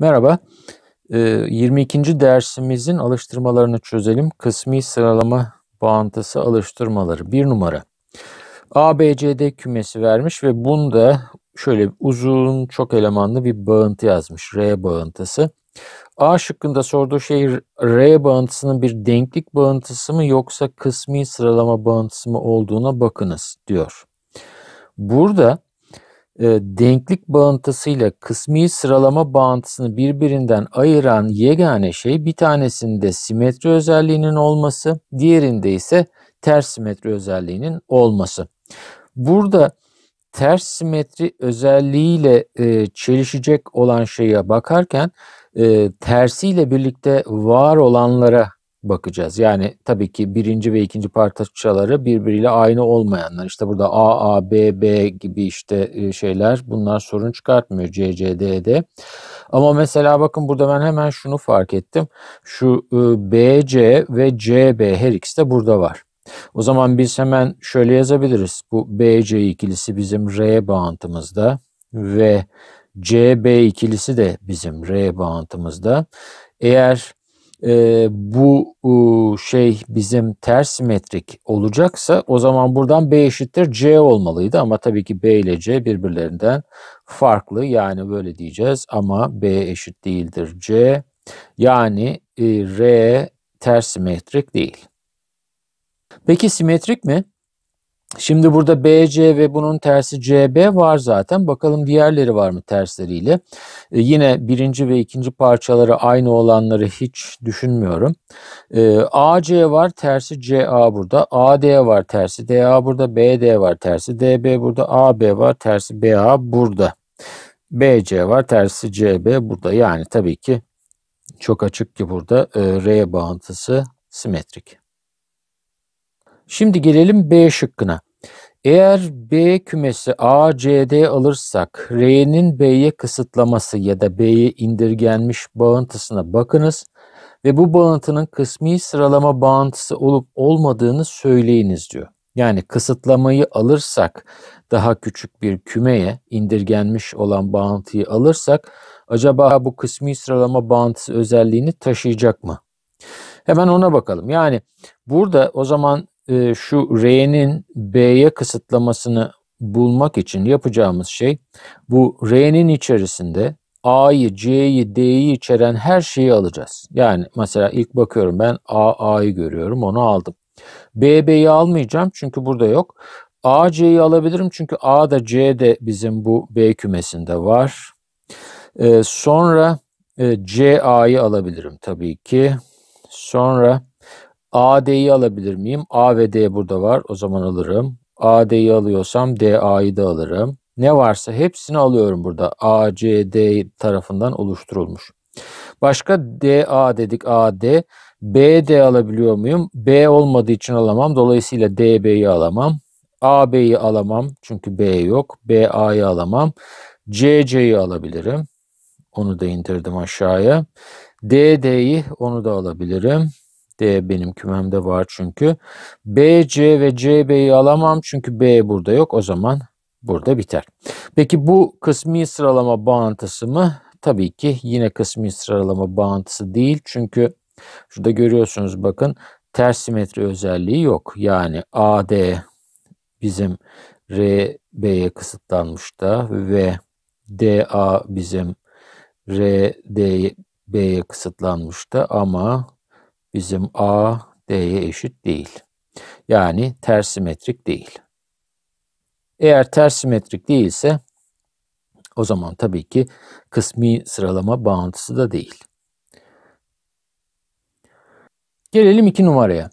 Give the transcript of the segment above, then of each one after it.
Merhaba. 22. Ee, dersimizin alıştırmalarını çözelim. Kısmi sıralama bağıntısı alıştırmaları. Bir numara. ABCD kümesi vermiş ve bunda şöyle uzun çok elemanlı bir bağıntı yazmış. R bağıntısı. A şıkkında sorduğu şey R bağıntısının bir denklik bağıntısı mı yoksa kısmi sıralama bağıntısı mı olduğuna bakınız diyor. Burada e, denklik bağıntısıyla kısmi sıralama bağıntısını birbirinden ayıran yegane şey bir tanesinde simetri özelliğinin olması, diğerinde ise ters simetri özelliğinin olması. Burada ters simetri özelliğiyle e, çelişecek olan şeye bakarken e, tersiyle birlikte var olanlara bakacağız. Yani tabii ki birinci ve ikinci parçaları birbiriyle aynı olmayanlar. İşte burada A, A, B, B gibi işte e, şeyler bunlar sorun çıkartmıyor C, C, D, e, D. Ama mesela bakın burada ben hemen şunu fark ettim. Şu e, B, C ve C, B her ikisi de burada var. O zaman biz hemen şöyle yazabiliriz. Bu B, C ikilisi bizim R bağıntımızda ve C, B ikilisi de bizim R bağıntımızda. Eğer e, bu e, şey bizim ters simetrik olacaksa o zaman buradan B eşittir C olmalıydı ama tabii ki B ile C birbirlerinden farklı yani böyle diyeceğiz ama B eşit değildir C yani e, R ters simetrik değil. Peki simetrik mi? Şimdi burada BC ve bunun tersi CB var zaten. Bakalım diğerleri var mı tersleriyle? Ee, yine birinci ve ikinci parçaları aynı olanları hiç düşünmüyorum. Ee, AC var tersi CA burada. AD var tersi DA burada. BD var tersi DB burada. AB var tersi BA burada. BC var tersi CB burada. Yani tabii ki çok açık ki burada e, R bağıntısı simetrik. Şimdi gelelim B şıkkına. Eğer B kümesi ACD alırsak R'nin B'ye kısıtlaması ya da B'ye indirgenmiş bağıntısına bakınız ve bu bağıntının kısmi sıralama bağıntısı olup olmadığını söyleyiniz diyor. Yani kısıtlamayı alırsak daha küçük bir kümeye indirgenmiş olan bağıntıyı alırsak acaba bu kısmi sıralama bağıntısı özelliğini taşıyacak mı? Hemen ona bakalım. Yani burada o zaman e, şu R'nin B'ye kısıtlamasını bulmak için yapacağımız şey bu R'nin içerisinde A'yı, C'yi, D'yi içeren her şeyi alacağız. Yani mesela ilk bakıyorum ben A, A'yı görüyorum onu aldım. B, B'yi almayacağım çünkü burada yok. A, C'yi alabilirim çünkü A da C de bizim bu B kümesinde var. Ee, sonra e, C, A'yı alabilirim tabii ki. Sonra AD'yi alabilir miyim? A ve D burada var. O zaman alırım. AD'yi alıyorsam DA'yı da alırım. Ne varsa hepsini alıyorum burada. A, C, D tarafından oluşturulmuş. Başka DA dedik AD. BD alabiliyor muyum? B olmadığı için alamam. Dolayısıyla DB'yi alamam. AB'yi alamam çünkü B yok. BA'yı alamam. CC'yi alabilirim. Onu da indirdim aşağıya. DD'yi onu da alabilirim. D benim kümemde var çünkü. B, C ve C, B'yi alamam çünkü B burada yok. O zaman burada biter. Peki bu kısmi sıralama bağıntısı mı? Tabii ki yine kısmi sıralama bağıntısı değil. Çünkü şurada görüyorsunuz bakın ters simetri özelliği yok. Yani AD bizim RB'ye kısıtlanmış da ve DA bizim RDB'ye kısıtlanmış da ama bizim A D'ye eşit değil. Yani ters simetrik değil. Eğer ters simetrik değilse o zaman tabii ki kısmi sıralama bağıntısı da değil. Gelelim iki numaraya.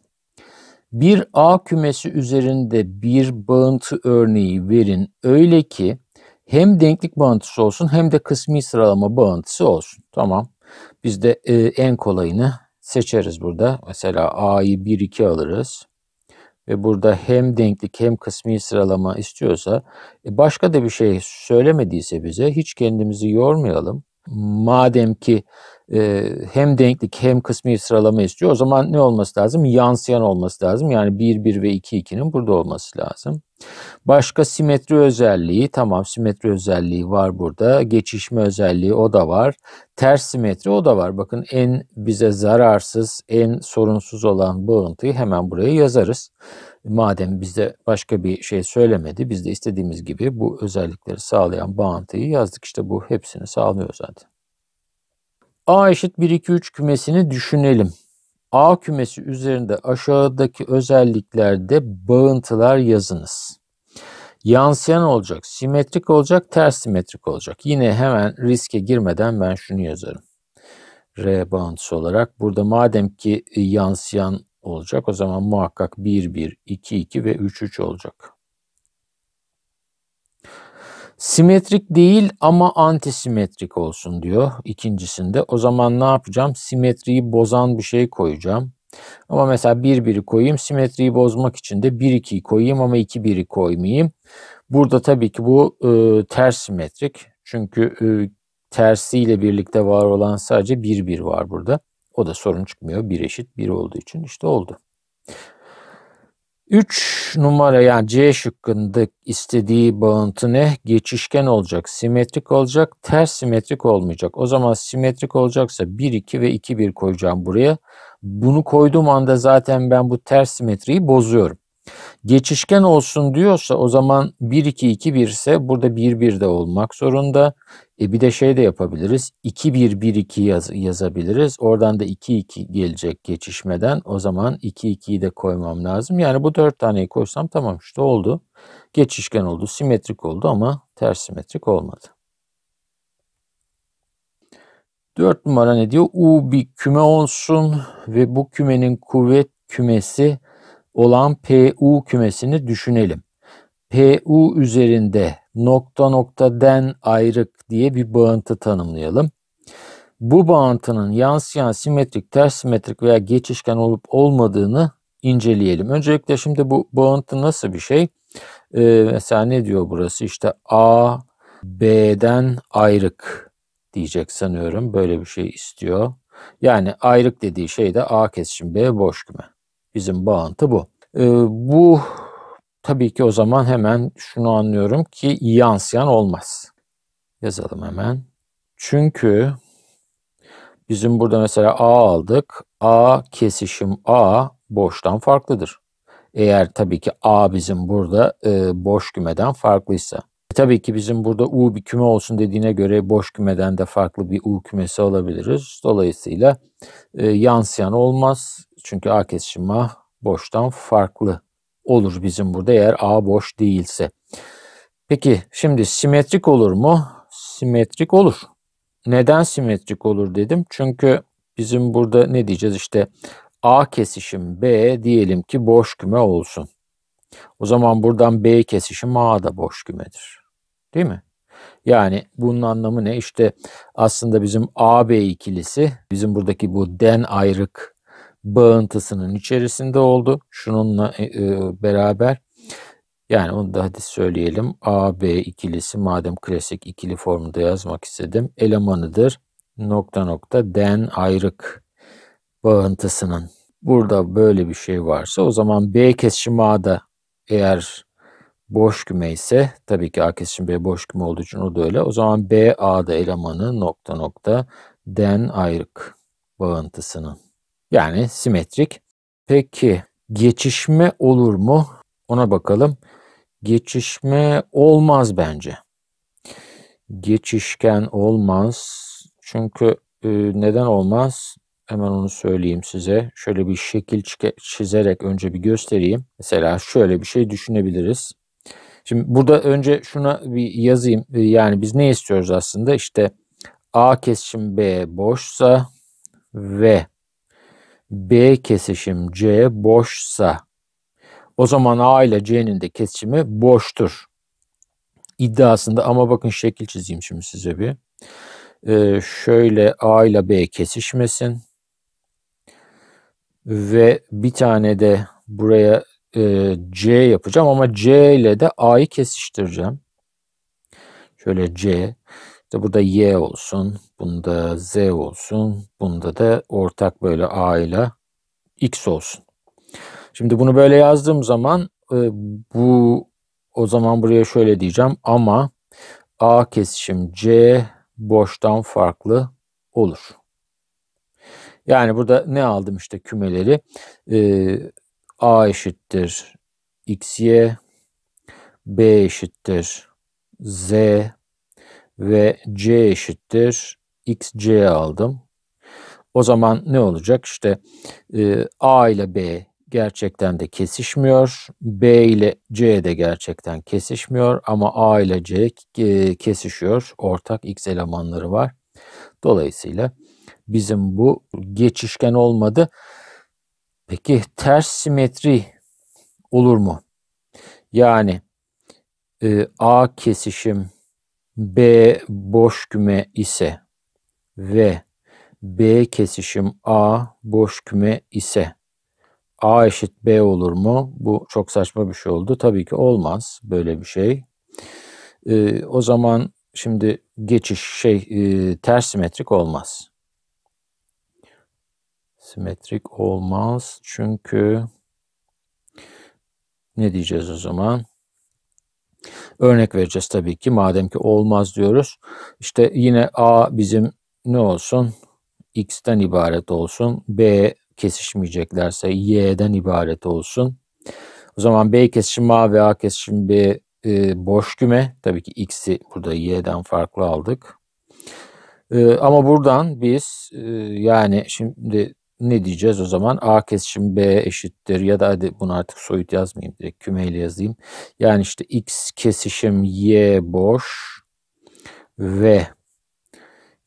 Bir A kümesi üzerinde bir bağıntı örneği verin öyle ki hem denklik bağıntısı olsun hem de kısmi sıralama bağıntısı olsun. Tamam. Biz de e, en kolayını seçeriz burada. Mesela A'yı 1, 2 alırız. Ve burada hem denklik hem kısmi sıralama istiyorsa e, başka da bir şey söylemediyse bize hiç kendimizi yormayalım. Madem ki e, hem denklik hem kısmi sıralama istiyor. O zaman ne olması lazım? Yansıyan olması lazım. Yani 1, 1 ve 2, 2'nin burada olması lazım. Başka simetri özelliği, tamam simetri özelliği var burada. Geçişme özelliği o da var. Ters simetri o da var. Bakın en bize zararsız, en sorunsuz olan bağıntıyı hemen buraya yazarız. Madem bize başka bir şey söylemedi, biz de istediğimiz gibi bu özellikleri sağlayan bağıntıyı yazdık. İşte bu hepsini sağlıyor zaten. A eşit 1, 2, 3 kümesini düşünelim. A kümesi üzerinde aşağıdaki özelliklerde bağıntılar yazınız. Yansıyan olacak, simetrik olacak, ters simetrik olacak. Yine hemen riske girmeden ben şunu yazarım. R bağıntısı olarak. Burada madem ki yansıyan olacak o zaman muhakkak 1, 1, 2, 2 ve 3, 3 olacak. Simetrik değil ama antisimetrik olsun diyor ikincisinde. O zaman ne yapacağım? Simetriyi bozan bir şey koyacağım. Ama mesela 1 1'i koyayım. Simetriyi bozmak için de 1 2'yi koyayım ama 2 1'i koymayayım. Burada tabii ki bu e, ters simetrik. Çünkü e, tersiyle birlikte var olan sadece 1 1 var burada. O da sorun çıkmıyor. 1 eşit 1 olduğu için işte oldu. 3 numara yani C şıkkında istediği bağıntı ne? Geçişken olacak, simetrik olacak, ters simetrik olmayacak. O zaman simetrik olacaksa 1, 2 ve 2, 1 koyacağım buraya. Bunu koyduğum anda zaten ben bu ters simetriyi bozuyorum. Geçişken olsun diyorsa o zaman 1-2-2-1 ise burada 1-1 de olmak zorunda. E bir de şey de yapabiliriz. 2-1-1-2 yaz, yazabiliriz. Oradan da 2-2 gelecek geçişmeden. O zaman 2-2'yi de koymam lazım. Yani bu 4 taneyi koysam tamam işte oldu. Geçişken oldu, simetrik oldu ama ters simetrik olmadı. 4 numara ne diyor? U bir küme olsun ve bu kümenin kuvvet kümesi olan PU kümesini düşünelim. PU üzerinde nokta nokta den ayrık diye bir bağıntı tanımlayalım. Bu bağıntının yansıyan simetrik, ters simetrik veya geçişken olup olmadığını inceleyelim. Öncelikle şimdi bu bağıntı nasıl bir şey? Ee, mesela ne diyor burası? İşte A, B'den ayrık diyecek sanıyorum. Böyle bir şey istiyor. Yani ayrık dediği şey de A kesişim B boş küme. Bizim bağıntı bu. E, bu tabii ki o zaman hemen şunu anlıyorum ki iyi yansıyan olmaz. Yazalım hemen. Çünkü bizim burada mesela A aldık. A kesişim A boştan farklıdır. Eğer tabii ki A bizim burada e, boş kümeden farklıysa tabii ki bizim burada U bir küme olsun dediğine göre boş kümeden de farklı bir U kümesi alabiliriz. Dolayısıyla e, yansıyan olmaz. Çünkü A kesişim A boştan farklı olur bizim burada eğer A boş değilse. Peki şimdi simetrik olur mu? Simetrik olur. Neden simetrik olur dedim? Çünkü bizim burada ne diyeceğiz işte A kesişim B diyelim ki boş küme olsun. O zaman buradan B kesişim A da boş kümedir. Değil mi? Yani bunun anlamı ne? İşte aslında bizim AB ikilisi bizim buradaki bu den ayrık bağıntısının içerisinde oldu. Şununla e, e beraber yani onu da hadi söyleyelim. AB ikilisi madem klasik ikili formunda yazmak istedim. Elemanıdır nokta nokta den ayrık bağıntısının. Burada böyle bir şey varsa o zaman B kesişimi da eğer boş küme ise tabii ki A kesişim B boş küme olduğu için o da öyle. O zaman B A'da elemanı nokta nokta den ayrık bağıntısının. Yani simetrik. Peki geçişme olur mu? Ona bakalım. Geçişme olmaz bence. Geçişken olmaz. Çünkü ıı, neden olmaz? Hemen onu söyleyeyim size. Şöyle bir şekil çizerek önce bir göstereyim. Mesela şöyle bir şey düşünebiliriz. Şimdi burada önce şuna bir yazayım. Ee, yani biz ne istiyoruz aslında? İşte A kesişim B boşsa ve B kesişim C boşsa o zaman A ile C'nin de kesişimi boştur İddiasında. ama bakın şekil çizeyim şimdi size bir. Ee, şöyle A ile B kesişmesin ve bir tane de buraya e, C yapacağım ama C ile de A'yı kesiştireceğim. Şöyle C. İşte burada Y olsun. Bunda Z olsun. Bunda da ortak böyle A ile X olsun. Şimdi bunu böyle yazdığım zaman e, bu o zaman buraya şöyle diyeceğim ama A kesişim C boştan farklı olur. Yani burada ne aldım işte kümeleri? Ee, A eşittir xy, B eşittir z ve c eşittir xc aldım. O zaman ne olacak? İşte e, a ile b gerçekten de kesişmiyor. B ile C de gerçekten kesişmiyor ama A ile C e, kesişiyor. Ortak X elemanları var. Dolayısıyla bizim bu geçişken olmadı. Peki ters simetri olur mu? Yani e, A kesişim B boş küme ise ve B kesişim A boş küme ise A eşit B olur mu? Bu çok saçma bir şey oldu. Tabii ki olmaz böyle bir şey. E, o zaman şimdi geçiş şey e, ters simetrik olmaz simetrik olmaz. Çünkü ne diyeceğiz o zaman? Örnek vereceğiz tabii ki. Madem ki olmaz diyoruz. İşte yine A bizim ne olsun? X'ten ibaret olsun. B kesişmeyeceklerse Y'den ibaret olsun. O zaman B kesişim A ve A kesişim B e, boş küme. Tabii ki X'i burada Y'den farklı aldık. E, ama buradan biz e, yani şimdi ne diyeceğiz o zaman? A kesişim B eşittir ya da hadi bunu artık soyut yazmayayım direkt kümeyle yazayım. Yani işte X kesişim Y boş ve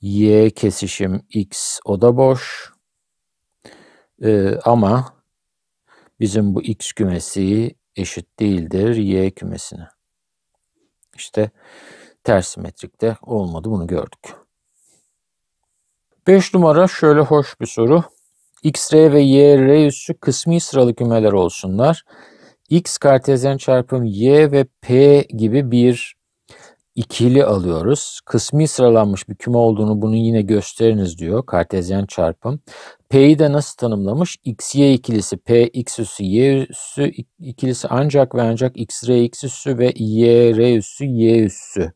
Y kesişim X o da boş. Ee, ama bizim bu X kümesi eşit değildir Y kümesine. İşte ters simetrikte olmadı bunu gördük. 5 numara şöyle hoş bir soru x, ve y, r üssü kısmi sıralı kümeler olsunlar. x kartezyen çarpım y ve p gibi bir ikili alıyoruz. Kısmi sıralanmış bir küme olduğunu bunu yine gösteriniz diyor. Kartezyen çarpım. P'yi de nasıl tanımlamış? XY ikilisi. P, X üssü, Y üssü ikilisi ancak ve ancak X, X üssü ve Y, R üssü, Y üssü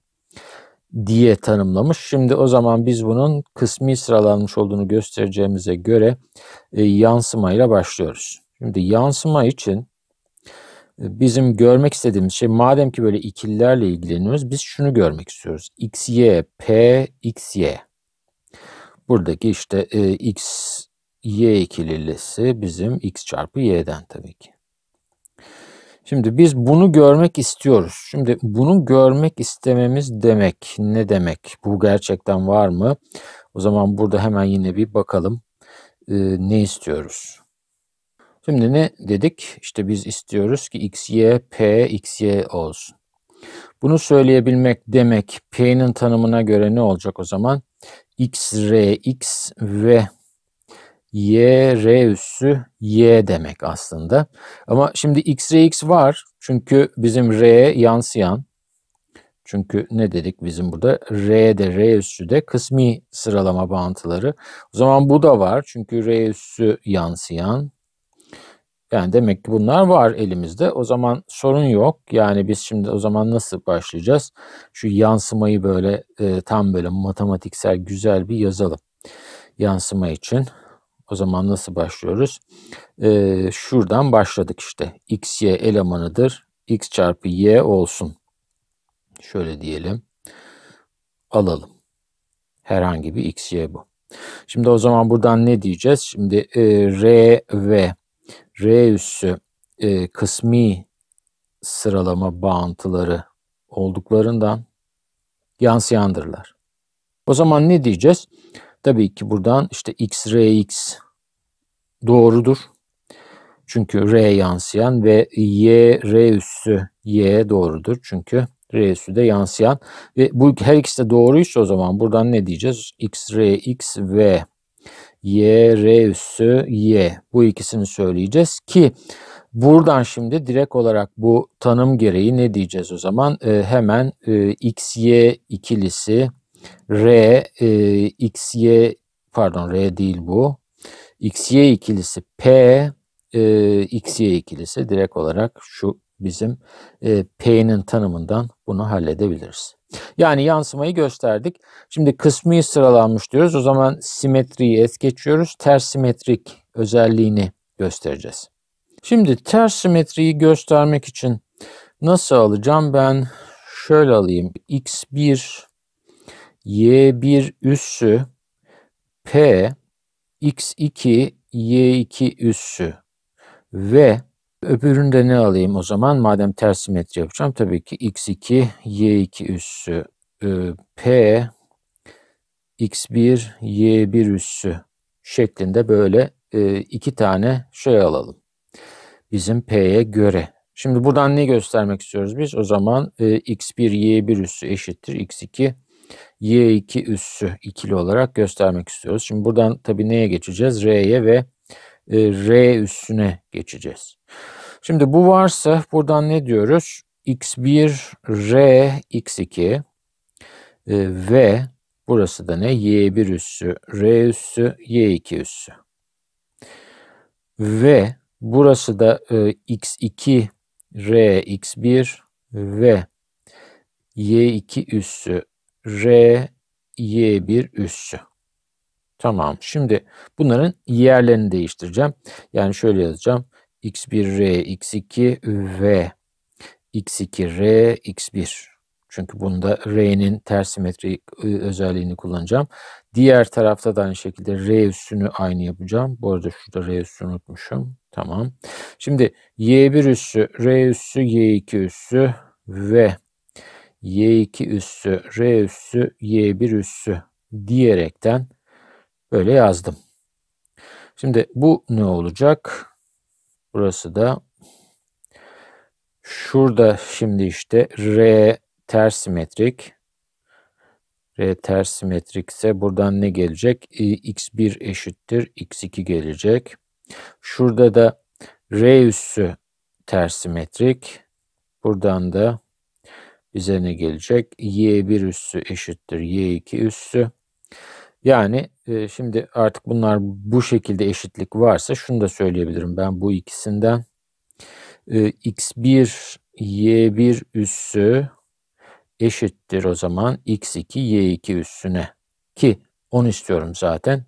diye tanımlamış. Şimdi o zaman biz bunun kısmi sıralanmış olduğunu göstereceğimize göre e, yansımayla başlıyoruz. Şimdi yansıma için e, bizim görmek istediğimiz şey madem ki böyle ikillerle ilgileniyoruz biz şunu görmek istiyoruz. X, Y, P, X, Y. Buradaki işte e, X, Y ikililisi bizim X çarpı Y'den tabii ki. Şimdi biz bunu görmek istiyoruz. Şimdi bunu görmek istememiz demek ne demek? Bu gerçekten var mı? O zaman burada hemen yine bir bakalım e, ne istiyoruz? Şimdi ne dedik? İşte biz istiyoruz ki x, y, p, x, y olsun. Bunu söyleyebilmek demek p'nin tanımına göre ne olacak o zaman? x, r, x ve y r üssü y demek aslında. Ama şimdi x r x var. Çünkü bizim r yansıyan. Çünkü ne dedik bizim burada? r de r üssü de kısmi sıralama bağıntıları. O zaman bu da var. Çünkü r üssü yansıyan. Yani demek ki bunlar var elimizde. O zaman sorun yok. Yani biz şimdi o zaman nasıl başlayacağız? Şu yansımayı böyle e, tam böyle matematiksel güzel bir yazalım. Yansıma için o zaman nasıl başlıyoruz? Ee, şuradan başladık işte. X, Y elemanıdır. X çarpı Y olsun. Şöyle diyelim. Alalım. Herhangi bir X, Y bu. Şimdi o zaman buradan ne diyeceğiz? Şimdi e, R ve R üssü e, kısmi sıralama bağıntıları olduklarından yansıyandırlar. O zaman ne diyeceğiz? Tabii ki buradan işte x, r, x doğrudur. Çünkü R yansıyan ve Y R üssü Y doğrudur. Çünkü R üssü de yansıyan ve bu her ikisi de doğruysa o zaman buradan ne diyeceğiz? X R X ve Y R üssü Y bu ikisini söyleyeceğiz ki buradan şimdi direkt olarak bu tanım gereği ne diyeceğiz o zaman? E, hemen e, X Y ikilisi R e, X Y pardon R değil bu XY ikilisi P e, XY ikilisi direkt olarak şu bizim e, P'nin tanımından bunu halledebiliriz. Yani yansımayı gösterdik. Şimdi kısmi sıralanmış diyoruz. O zaman simetriyi es geçiyoruz. Ters simetrik özelliğini göstereceğiz. Şimdi ters simetriyi göstermek için nasıl alacağım? Ben şöyle alayım. X1 Y1 üssü P x2 y2 üssü ve öbüründe ne alayım o zaman madem ters simetri yapacağım tabii ki x2 y2 üssü p x1 y1 üssü şeklinde böyle e, iki tane şey alalım. Bizim p'ye göre. Şimdi buradan ne göstermek istiyoruz biz? O zaman e, x1 y1 üssü eşittir x2 y2 üssü ikili olarak göstermek istiyoruz. Şimdi buradan tabii neye geçeceğiz? R'ye ve e, R üssüne geçeceğiz. Şimdi bu varsa buradan ne diyoruz? x1 R x2 e, ve burası da ne? y1 üssü R üssü y2 üssü. Ve burası da e, x2 R x1 ve y2 üssü R, Y1 üssü. Tamam. Şimdi bunların yerlerini değiştireceğim. Yani şöyle yazacağım. X1R, X2 V, X2R, X1. Çünkü bunda R'nin ters simetri ıı, özelliğini kullanacağım. Diğer tarafta da aynı şekilde R üssünü aynı yapacağım. Bu arada şurada R üssünü unutmuşum. Tamam. Şimdi Y1 üssü, R üssü, Y2 üssü ve y2 üssü r üssü y1 üssü diyerekten böyle yazdım. Şimdi bu ne olacak? Burası da şurada şimdi işte r ters simetrik r ters simetrikse buradan ne gelecek? E, x1 eşittir x2 gelecek. Şurada da r üssü ters simetrik. Buradan da üzerine gelecek. Y1 üssü eşittir Y2 üssü. Yani e, şimdi artık bunlar bu şekilde eşitlik varsa şunu da söyleyebilirim ben bu ikisinden. E, X1 Y1 üssü eşittir o zaman X2 Y2 üssüne ki onu istiyorum zaten.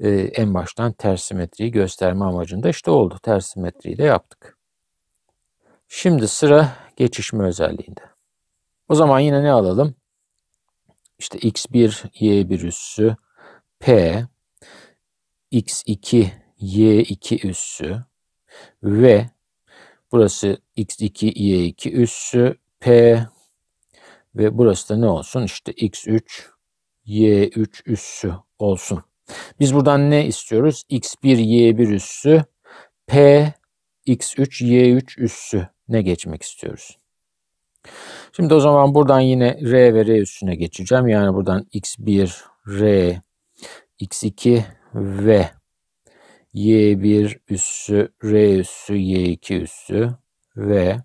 E, en baştan tersimetriyi gösterme amacında işte oldu. Tersimetriyi de yaptık. Şimdi sıra geçişme özelliğinde. O zaman yine ne alalım? İşte x1, y1 üssü, p, x2, y2 üssü ve burası x2, y2 üssü, p ve burası da ne olsun? İşte x3, y3 üssü olsun. Biz buradan ne istiyoruz? x1, y1 üssü, p, x3, y3 üssü ne geçmek istiyoruz? Şimdi o zaman buradan yine R ve R üstüne geçeceğim. Yani buradan X1 R, X2 V, Y1 üssü R üssü Y2 üssü V.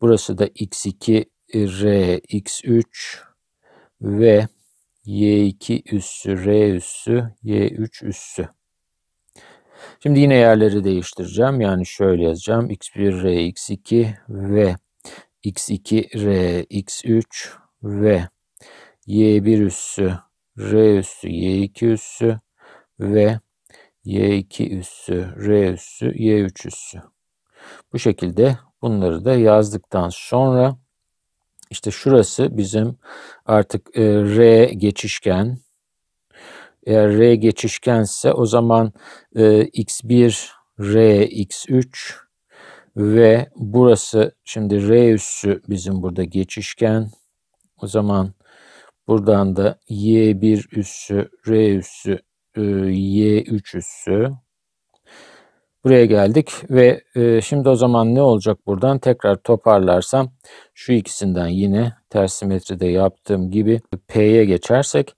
Burası da X2 R, X3 V, Y2 üssü R üssü Y3 üssü. Şimdi yine yerleri değiştireceğim. Yani şöyle yazacağım. X1 R, X2 V x2 r x3 ve y1 üssü r üssü y2 üssü ve y2 üssü r üssü y3 üssü. Bu şekilde bunları da yazdıktan sonra işte şurası bizim artık e, r geçişken eğer r geçişkense o zaman e, x1 r x3 ve burası şimdi R üssü bizim burada geçişken. O zaman buradan da Y1 üssü, R üssü, e, Y3 üssü. Buraya geldik ve e, şimdi o zaman ne olacak buradan? Tekrar toparlarsam şu ikisinden yine tersimetride yaptığım gibi P'ye geçersek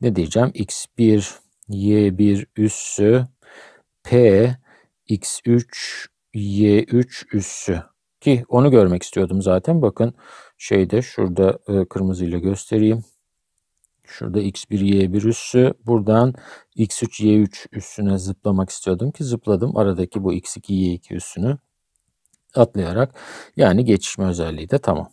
ne diyeceğim? X1, Y1 üssü, P, X3, Y3 üssü ki onu görmek istiyordum zaten. Bakın şeyde şurada e, kırmızıyla göstereyim. Şurada x1 y1 üssü. Buradan x3 y3 üssüne zıplamak istiyordum ki zıpladım. Aradaki bu x2 y2 üssünü atlayarak yani geçişme özelliği de tamam.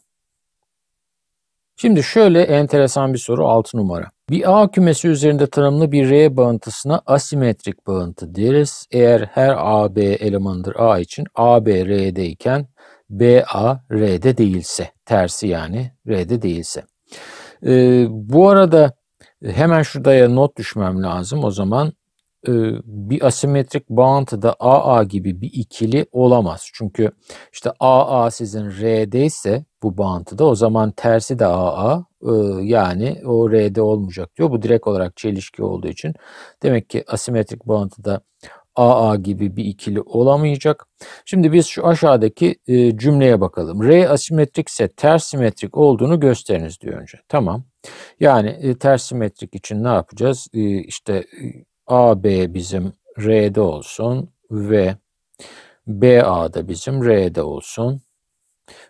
Şimdi şöyle enteresan bir soru 6 numara. Bir A kümesi üzerinde tanımlı bir R bağıntısına asimetrik bağıntı deriz. Eğer her AB elemandır A için AB R'de iken BA R'de değilse, tersi yani R'de değilse. Ee, bu arada hemen şuraya not düşmem lazım o zaman. E, bir asimetrik bağıntıda AA gibi bir ikili olamaz. Çünkü işte AA sizin R'de ise bu bağıntıda o zaman tersi de AA, yani o R'de olmayacak diyor. Bu direkt olarak çelişki olduğu için demek ki asimetrik bağıntıda AA gibi bir ikili olamayacak. Şimdi biz şu aşağıdaki cümleye bakalım. R asimetrikse ters simetrik olduğunu gösteriniz diyor önce. Tamam. Yani e, ters simetrik için ne yapacağız? İşte AB bizim R'de olsun ve BA da bizim R'de olsun.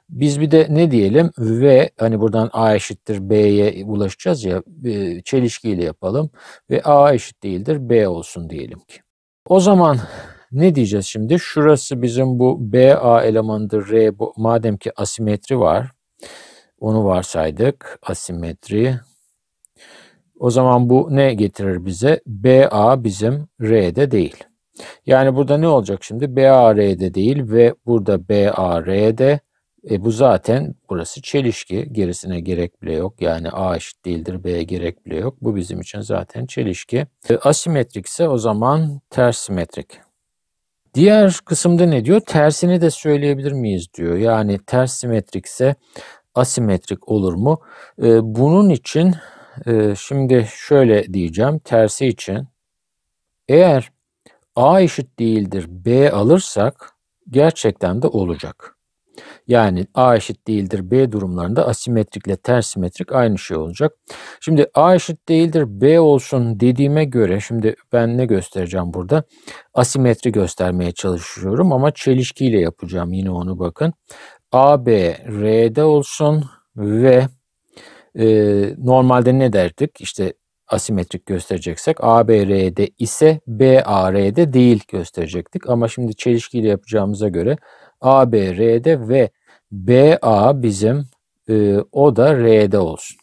Biz bir de ne diyelim ve hani buradan A eşittir B'ye ulaşacağız ya e, çelişkiyle yapalım ve A eşit değildir B olsun diyelim ki. O zaman ne diyeceğiz şimdi? Şurası bizim bu BA elemanıdır R bu, madem ki asimetri var. Onu varsaydık. Asimetri. O zaman bu ne getirir bize? BA bizim R'de değil. Yani burada ne olacak şimdi? BA R'de değil ve burada BA R'de e bu zaten burası çelişki. Gerisine gerek bile yok. Yani A eşit değildir, B'ye gerek bile yok. Bu bizim için zaten çelişki. E, asimetrikse o zaman ters simetrik. Diğer kısımda ne diyor? Tersini de söyleyebilir miyiz diyor. Yani ters simetrikse asimetrik olur mu? E, bunun için e, şimdi şöyle diyeceğim. Tersi için eğer A eşit değildir B alırsak gerçekten de olacak. Yani A eşit değildir B durumlarında asimetrikle ters simetrik aynı şey olacak. Şimdi A eşit değildir B olsun dediğime göre şimdi ben ne göstereceğim burada? Asimetri göstermeye çalışıyorum ama çelişkiyle yapacağım yine onu bakın. AB R'de olsun ve e, normalde ne derdik? İşte asimetrik göstereceksek ABR'de ise BAR'de değil gösterecektik. Ama şimdi çelişkiyle yapacağımıza göre ABR'de ve BA bizim e, o da R'de olsun.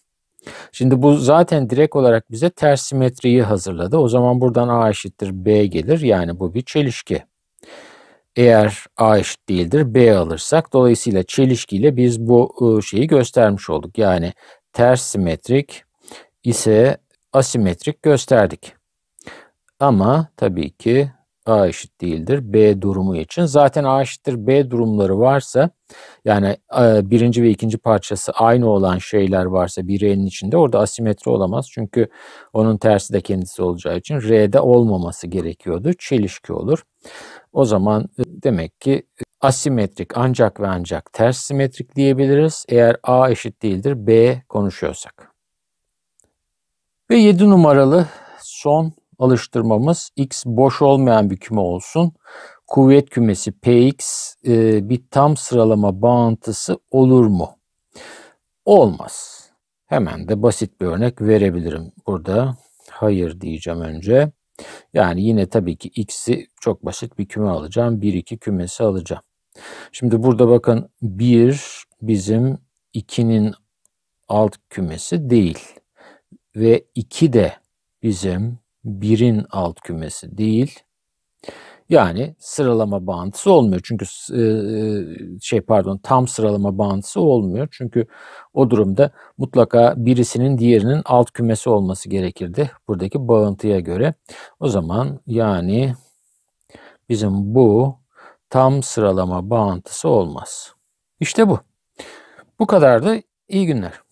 Şimdi bu zaten direkt olarak bize ters simetriyi hazırladı. O zaman buradan A eşittir B gelir. Yani bu bir çelişki. Eğer A eşit değildir B alırsak dolayısıyla çelişkiyle biz bu e, şeyi göstermiş olduk. Yani ters simetrik ise asimetrik gösterdik. Ama tabii ki A eşit değildir B durumu için. Zaten A eşittir B durumları varsa yani e, birinci ve ikinci parçası aynı olan şeyler varsa bir R'nin içinde orada asimetri olamaz. Çünkü onun tersi de kendisi olacağı için R'de olmaması gerekiyordu. Çelişki olur. O zaman e, demek ki e, asimetrik ancak ve ancak ters simetrik diyebiliriz. Eğer A eşit değildir B konuşuyorsak. Ve 7 numaralı son alıştırmamız x boş olmayan bir küme olsun. Kuvvet kümesi px e, bir tam sıralama bağıntısı olur mu? Olmaz. Hemen de basit bir örnek verebilirim burada. Hayır diyeceğim önce. Yani yine tabii ki x'i çok basit bir küme alacağım. 1-2 kümesi alacağım. Şimdi burada bakın 1 bizim 2'nin alt kümesi değil. Ve 2 de bizim birin alt kümesi değil. Yani sıralama bağıntısı olmuyor. Çünkü e, şey pardon tam sıralama bağıntısı olmuyor. Çünkü o durumda mutlaka birisinin diğerinin alt kümesi olması gerekirdi buradaki bağıntıya göre. O zaman yani bizim bu tam sıralama bağıntısı olmaz. İşte bu. Bu kadardı. İyi günler.